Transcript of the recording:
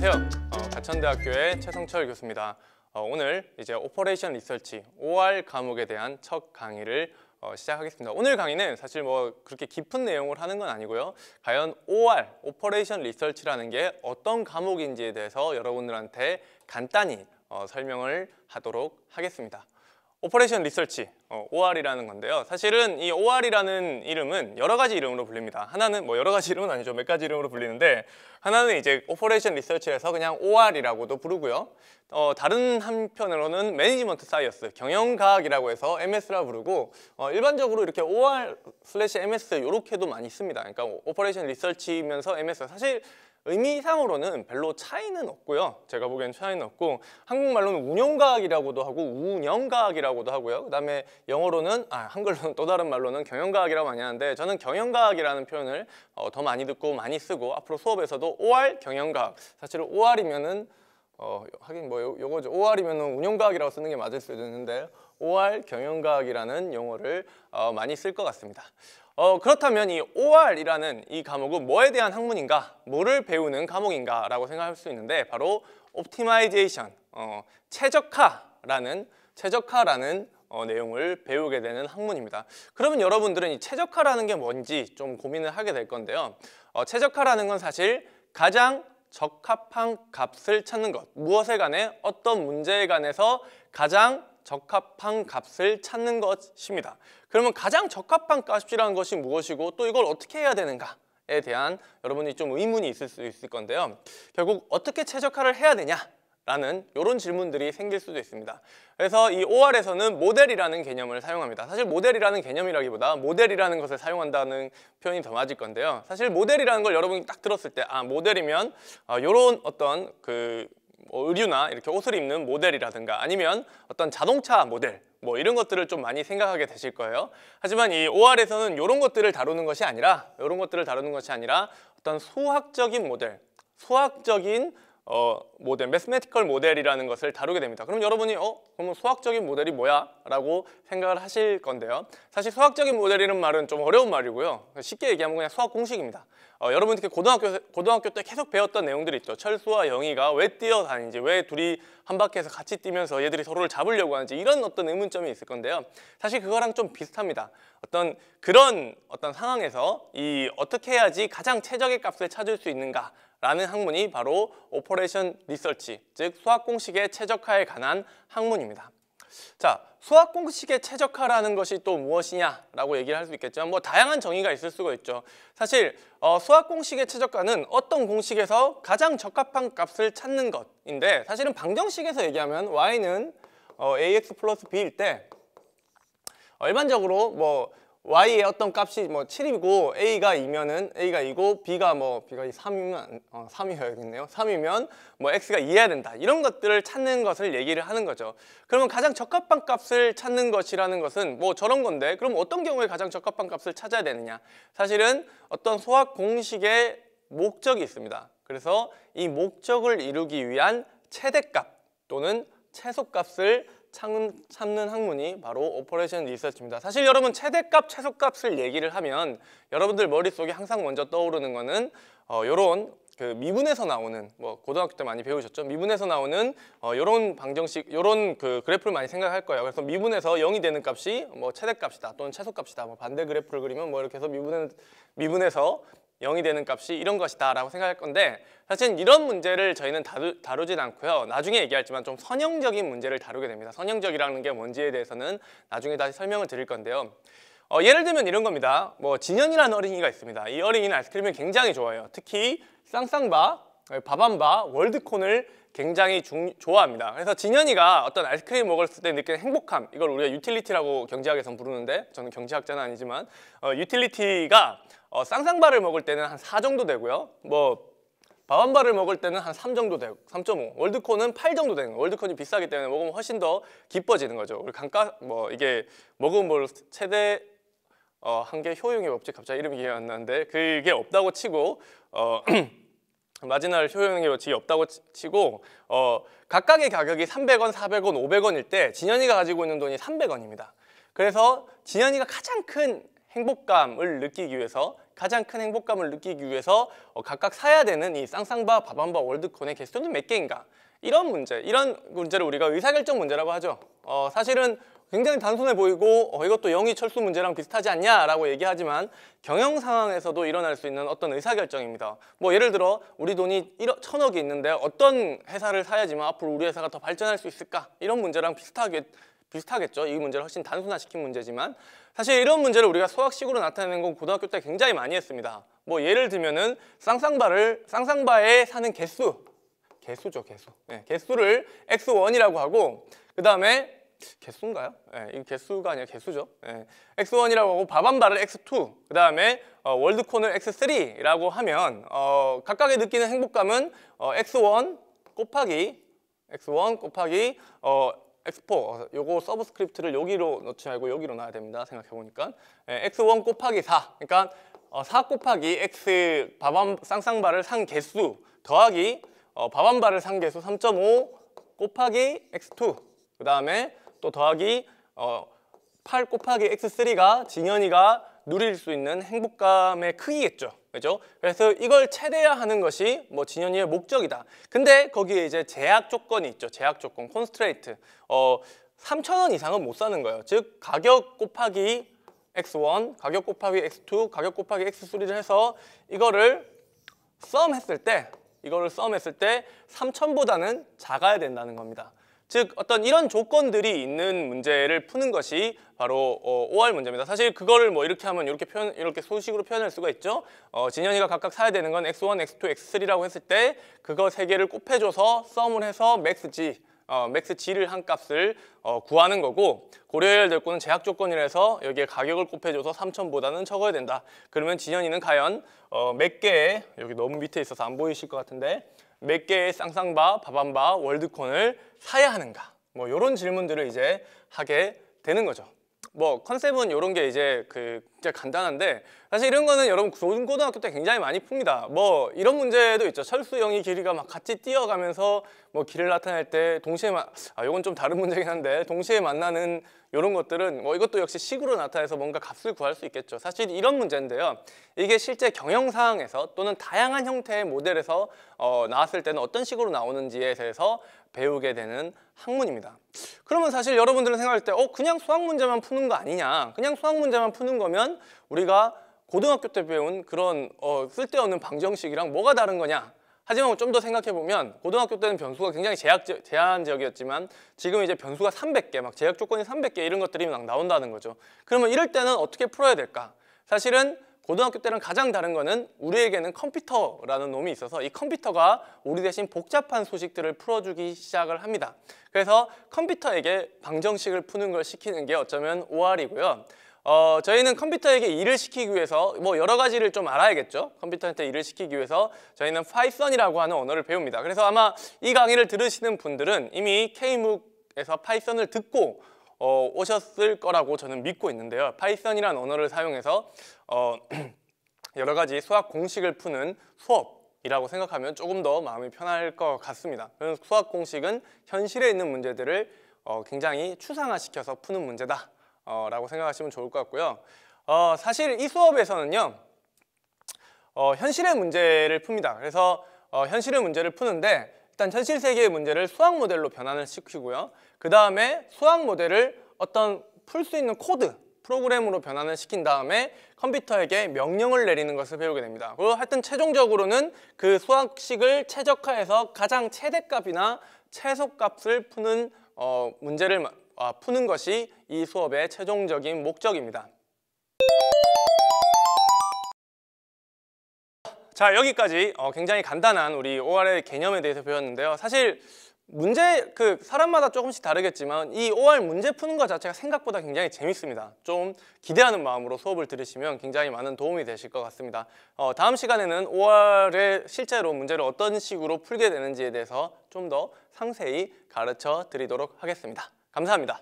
안녕하세요. 어, 가천대학교의 최성철 교수입니다. 어, 오늘 이제 오퍼레이션 리서치 OR 과목에 대한 첫 강의를 어, 시작하겠습니다. 오늘 강의는 사실 뭐 그렇게 깊은 내용을 하는 건 아니고요. 과연 OR, 오퍼레이션 리서치라는 게 어떤 과목인지에 대해서 여러분들한테 간단히 어, 설명을 하도록 하겠습니다. 오퍼레이션 리서치, 어, OR이라는 건데요. 사실은 이 OR이라는 이름은 여러 가지 이름으로 불립니다. 하나는 뭐 여러 가지 이름은 아니죠. 몇 가지 이름으로 불리는데 하나는 이제 오퍼레이션 리서치에서 그냥 OR이라고도 부르고요. 어, 다른 한편으로는 매니지먼트 사이언스, 경영과학이라고 해서 MS라 부르고 어, 일반적으로 이렇게 OR/MS 이렇게도 많이 씁니다. 그러니까 오퍼레이션 리서치면서 MS 사실 의미상으로는 별로 차이는 없고요. 제가 보기엔 차이는 없고 한국말로는 운영과학이라고도 하고 운영과학이라고도 하고요. 그다음에 영어로는 아 한글로는 또 다른 말로는 경영과학이라고 많이 하는데 저는 경영과학이라는 표현을 어, 더 많이 듣고 많이 쓰고 앞으로 수업에서도 OR 경영과학 사실 OR이면은 어, 하긴 뭐 요, 요거죠. OR이면 운영과학이라고 쓰는 게 맞을 수도 있는데 OR 경영과학이라는 용어를 어, 많이 쓸 것 같습니다. 어, 그렇다면 이 OR이라는 이 과목은 뭐에 대한 학문인가, 뭐를 배우는 과목인가 라고 생각할 수 있는데 바로 옵티마이제이션, 어, 최적화라는 최적화라는 어, 내용을 배우게 되는 학문입니다. 그러면 여러분들은 이 최적화라는 게 뭔지 좀 고민을 하게 될 건데요. 어, 최적화라는 건 사실 가장 적합한 값을 찾는 것 무엇에 관해 어떤 문제에 관해서 가장 적합한 값을 찾는 것입니다. 그러면 가장 적합한 값이라는 것이 무엇이고 또 이걸 어떻게 해야 되는가에 대한 여러분이 좀 의문이 있을 수 있을 건데요. 결국 어떻게 최적화를 해야 되냐 라는 이런 질문들이 생길 수도 있습니다. 그래서 이 OR에서는 모델이라는 개념을 사용합니다. 사실 모델이라는 개념이라기보다 모델이라는 것을 사용한다는 표현이 더 맞을 건데요. 사실 모델이라는 걸 여러분이 딱 들었을 때아 모델이면 이런 어, 어떤 그 뭐 의류나 이렇게 옷을 입는 모델이라든가 아니면 어떤 자동차 모델 뭐 이런 것들을 좀 많이 생각하게 되실 거예요. 하지만 이 OR에서는 이런 것들을 다루는 것이 아니라 이런 것들을 다루는 것이 아니라 어떤 수학적인 모델, 수학적인 어, 모델, 매스메티컬 모델이라는 것을 다루게 됩니다. 그럼 여러분이 어? 그러면 수학적인 모델이 뭐야? 라고 생각을 하실 건데요. 사실 수학적인 모델이라는 말은 좀 어려운 말이고요. 쉽게 얘기하면 그냥 수학 공식입니다. 어, 여러분 들께게 고등학교, 고등학교 때 계속 배웠던 내용들이 있죠. 철수와 영희가 왜 뛰어다니는지, 왜 둘이 한 바퀴에서 같이 뛰면서 얘들이 서로를 잡으려고 하는지 이런 어떤 의문점이 있을 건데요. 사실 그거랑 좀 비슷합니다. 어떤 그런 어떤 상황에서 이 어떻게 해야지 가장 최적의 값을 찾을 수 있는가 라는 학문이 바로 오퍼레이션 리서치, 즉 수학 공식의 최적화에 관한 학문입니다. 자, 수학 공식의 최적화라는 것이 또 무엇이냐라고 얘기를 할 수 있겠지만 뭐 다양한 정의가 있을 수가 있죠. 사실 어, 수학 공식의 최적화는 어떤 공식에서 가장 적합한 값을 찾는 것인데 사실은 방정식에서 얘기하면 y는 어, ax 플러스 b일 때 어, 일반적으로 뭐 y의 어떤 값이 뭐 7이고 a가 2면은 a가 2고 b가 뭐 b가 3이면 어, 3이어야겠네요. 3이면 뭐 x가 2해야 된다. 이런 것들을 찾는 것을 얘기를 하는 거죠. 그러면 가장 적합한 값을 찾는 것이라는 것은 뭐 저런 건데 그럼 어떤 경우에 가장 적합한 값을 찾아야 되느냐. 사실은 어떤 소학 공식의 목적이 있습니다. 그래서 이 목적을 이루기 위한 최대값 또는 최소값을 참는 학문이 바로 오퍼레이션 리서치입니다. 사실 여러분 최대값, 최소값을 얘기를 하면 여러분들 머릿속에 항상 먼저 떠오르는 거는 어, 요런 그 미분에서 나오는 뭐 고등학교 때 많이 배우셨죠? 미분에서 나오는 어 요런 방정식 요런 그 그래프를 많이 생각할 거예요. 그래서 미분에서 0이 되는 값이 뭐 최대값이다 또는 최소값이다. 뭐 반대 그래프를 그리면 뭐 이렇게 해서 미분에 미분에서 0이 되는 값이 이런 것이다 라고 생각할 건데 사실 이런 문제를 저희는 다루, 다루진 않고요. 나중에 얘기하지만좀 선형적인 문제를 다루게 됩니다. 선형적이라는 게 뭔지에 대해서는 나중에 다시 설명을 드릴 건데요. 어, 예를 들면 이런 겁니다. 뭐 진현이라는 어린이가 있습니다. 이 어린이는 아이스크림을 굉장히 좋아해요. 특히 쌍쌍바, 바밤바, 월드콘을 굉장히 중, 좋아합니다. 그래서 진현이가 어떤 아이스크림 먹었을 때 느끼는 행복함 이걸 우리가 유틸리티라고 경제학에선 부르는데 저는 경제학자는 아니지만 어, 유틸리티가 어, 쌍쌍바를 먹을 때는 한 4 정도 되고요. 뭐 바완바를 먹을 때는 한 3 정도 되고 3.5. 월드콘은 8 정도 되는 거 월드콘이 비싸기 때문에 먹으면 훨씬 더 기뻐지는 거죠. 우리 강가 뭐 이게 먹으면 뭘 최대 어, 한계 효용의 법칙 갑자기 이름이 기억이 안 나는데 그게 없다고 치고 어 마지널 효용의 법칙이 없다고 치고 어 각각의 가격이 300원, 400원, 500원일 때 진현이가 가지고 있는 돈이 300원입니다. 그래서 진현이가 가장 큰 행복감을 느끼기 위해서 가장 큰 행복감을 느끼기 위해서 어, 각각 사야 되는 이 쌍쌍바 바밤바 월드콘의 개수는 몇 개인가 이런 문제 이런 문제를 우리가 의사결정 문제라고 하죠 어, 사실은 굉장히 단순해 보이고 어, 이것도 영이 철수 문제랑 비슷하지 않냐라고 얘기하지만 경영 상황에서도 일어날 수 있는 어떤 의사결정입니다. 뭐 예를 들어 우리 돈이 1억, 천억이 있는데 어떤 회사를 사야지만 앞으로 우리 회사가 더 발전할 수 있을까 이런 문제랑 비슷하게 비슷하겠죠. 이 문제를 훨씬 단순화시킨 문제지만 사실 이런 문제를 우리가 소학식으로 나타내는 건 고등학교 때 굉장히 많이 했습니다. 뭐 예를 들면은 쌍쌍바를 쌍쌍바에 사는 개수 개수죠 개수 네, 개수를 x1이라고 하고 그 다음에 개수인가요? 네, 이 개수가 아니라 개수죠. 네, x1이라고 하고 바밤바를 x2 그 다음에 어, 월드콘을 x3라고 하면 어, 각각의 느끼는 행복감은 어, x1 곱하기 x1 곱하기 어, 엑스포 요거 서브스크립트를 여기로 넣지 말고 여기로 놔야 됩니다. 생각해보니까 예, x1 곱하기 4 그러니까 어, 4 곱하기 x 밥한 쌍쌍발을 산 개수 더하기 어, 밥한 발을 산 개수 3.5 곱하기 x2 그 다음에 또 더하기 어, 8 곱하기 x3가 진현이가 누릴 수 있는 행복감의 크기겠죠. 그죠? 그래서 이걸 최대화 하는 것이 뭐 진현이의 목적이다. 근데 거기에 이제 제약 조건이 있죠. 제약 조건, 콘스트레이트. 어, 3,000원 이상은 못 사는 거예요. 즉 가격 곱하기 x1, 가격 곱하기 x2, 가격 곱하기 x3를 해서 이거를 썸 했을 때 이거를 썸 했을 때 3,000보다는 작아야 된다는 겁니다. 즉 어떤 이런 조건들이 있는 문제를 푸는 것이 바로 어, 5할 문제입니다. 사실 그거를 뭐 이렇게 하면 이렇게 표현 이렇게 소식으로 표현할 수가 있죠. 어, 진현이가 각각 사야 되는 건 x1, x2, x3라고 했을 때 그거 세 개를 곱해줘서 썸을 해서 맥스지 어, 맥스 G를 한 값을 어, 구하는 거고 고려해야 될 거는 제약 조건이라서 여기에 가격을 곱해줘서 3천보다는 적어야 된다. 그러면 진현이는 과연 어, 몇 개의 여기 너무 밑에 있어서 안 보이실 것 같은데 몇 개의 쌍쌍바, 바밤바, 월드콘을 사야 하는가? 뭐 이런 질문들을 이제 하게 되는 거죠. 뭐 컨셉은 이런 게 이제 그 진짜 간단한데 사실 이런 거는 여러분 고등학교 때 굉장히 많이 풉니다. 뭐 이런 문제도 있죠. 철수 형이 길이가 막 같이 뛰어가면서 뭐 길을 나타낼 때 동시에 마... 아 이건 좀 다른 문제긴 한데 동시에 만나는 이런 것들은 뭐 이것도 역시 식으로 나타내서 뭔가 값을 구할 수 있겠죠. 사실 이런 문제인데요. 이게 실제 경영 상황에서 또는 다양한 형태의 모델에서 어, 나왔을 때는 어떤 식으로 나오는지에 대해서 배우게 되는 학문입니다. 그러면 사실 여러분들은 생각할 때 어, 그냥 수학 문제만 푸는 거 아니냐 그냥 수학 문제만 푸는 거면 우리가 고등학교 때 배운 그런 어, 쓸데없는 방정식이랑 뭐가 다른 거냐 하지만 좀 더 생각해보면 고등학교 때는 변수가 굉장히 제약, 제한적이었지만 지금 이제 변수가 300개, 막 제약 조건이 300개 이런 것들이 막 나온다는 거죠. 그러면 이럴 때는 어떻게 풀어야 될까? 사실은 고등학교 때랑 가장 다른 거는 우리에게는 컴퓨터라는 놈이 있어서 이 컴퓨터가 우리 대신 복잡한 소식들을 풀어주기 시작을 합니다. 그래서 컴퓨터에게 방정식을 푸는 걸 시키는 게 어쩌면 오알이고요. 어, 저희는 컴퓨터에게 일을 시키기 위해서 뭐 여러 가지를 좀 알아야겠죠. 컴퓨터한테 일을 시키기 위해서 저희는 파이썬이라고 하는 언어를 배웁니다. 그래서 아마 이 강의를 들으시는 분들은 이미 K묵에서 파이썬을 듣고 어, 오셨을 거라고 저는 믿고 있는데요. 파이썬이라는 언어를 사용해서 어, 여러 가지 수학 공식을 푸는 수업이라고 생각하면 조금 더 마음이 편할 것 같습니다. 수학 공식은 현실에 있는 문제들을 어, 굉장히 추상화시켜서 푸는 문제다 어, 라고 생각하시면 좋을 것 같고요. 어, 사실 이 수업에서는요. 어, 현실의 문제를 풉니다. 그래서 현실의 문제를 푸는데 일단 현실 세계의 문제를 수학 모델로 변환을 시키고요. 그 다음에 수학 모델을 어떤 풀 수 있는 코드, 프로그램으로 변환을 시킨 다음에 컴퓨터에게 명령을 내리는 것을 배우게 됩니다. 그리고 하여튼 최종적으로는 그 수학식을 최적화해서 가장 최대값이나 최소값을 푸는 어, 문제를 아, 푸는 것이 이 수업의 최종적인 목적입니다. 자 여기까지 어, 굉장히 간단한 우리 OR의 개념에 대해서 배웠는데요. 사실 문제 그 사람마다 조금씩 다르겠지만 이 OR 문제 푸는 것 자체가 생각보다 굉장히 재밌습니다. 좀 기대하는 마음으로 수업을 들으시면 굉장히 많은 도움이 되실 것 같습니다. 어, 다음 시간에는 OR의 실제로 문제를 어떤 식으로 풀게 되는지에 대해서 좀 더 상세히 가르쳐 드리도록 하겠습니다. 감사합니다.